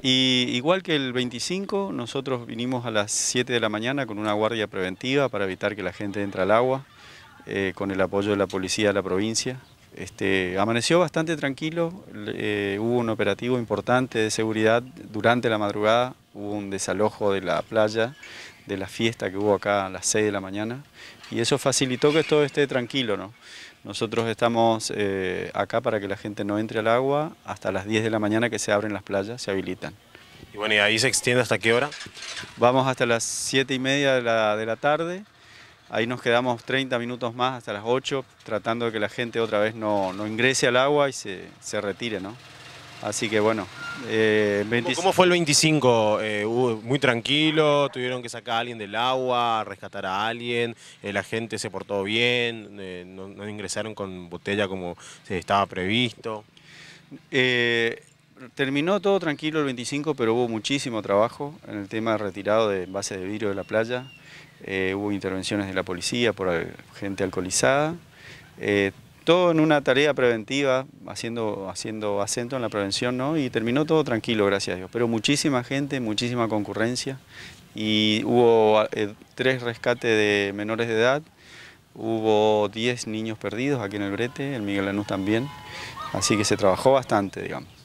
Y igual que el 25, nosotros vinimos a las 7 de la mañana con una guardia preventiva para evitar que la gente entre al agua, eh, con el apoyo de la policía de la provincia. Este, amaneció bastante tranquilo, eh, hubo un operativo importante de seguridad durante la madrugada, hubo un desalojo de la playa de la fiesta que hubo acá a las 6 de la mañana y eso facilitó que todo esté tranquilo. ¿no? Nosotros estamos eh, acá para que la gente no entre al agua hasta las 10 de la mañana que se abren las playas, se habilitan. Y bueno, ahí se extiende hasta qué hora? Vamos hasta las 7 y media de la, tarde. Ahí nos quedamos 30 minutos más hasta las 8, tratando de que la gente otra vez no, ingrese al agua y se, retire, ¿no? Así que bueno. Eh, ¿Cómo fue el 25? Eh, muy tranquilo, tuvieron que sacar a alguien del agua, rescatar a alguien, eh, la gente se portó bien, eh, no, ingresaron con botella como se estaba previsto. terminó todo tranquilo el 25, pero hubo muchísimo trabajo en el tema de retirado de base de vidrio de la playa. hubo intervenciones de la policía por gente alcoholizada todo en una tarea preventiva, haciendo, haciendo acento en la prevención, ¿no? Y terminó todo tranquilo, gracias a Dios. Pero muchísima gente, muchísima concurrencia. Y hubo eh, tres rescates de menores de edad, hubo 10 niños perdidos aquí en el Brete, el Miguel Lanús también. Así que se trabajó bastante, digamos.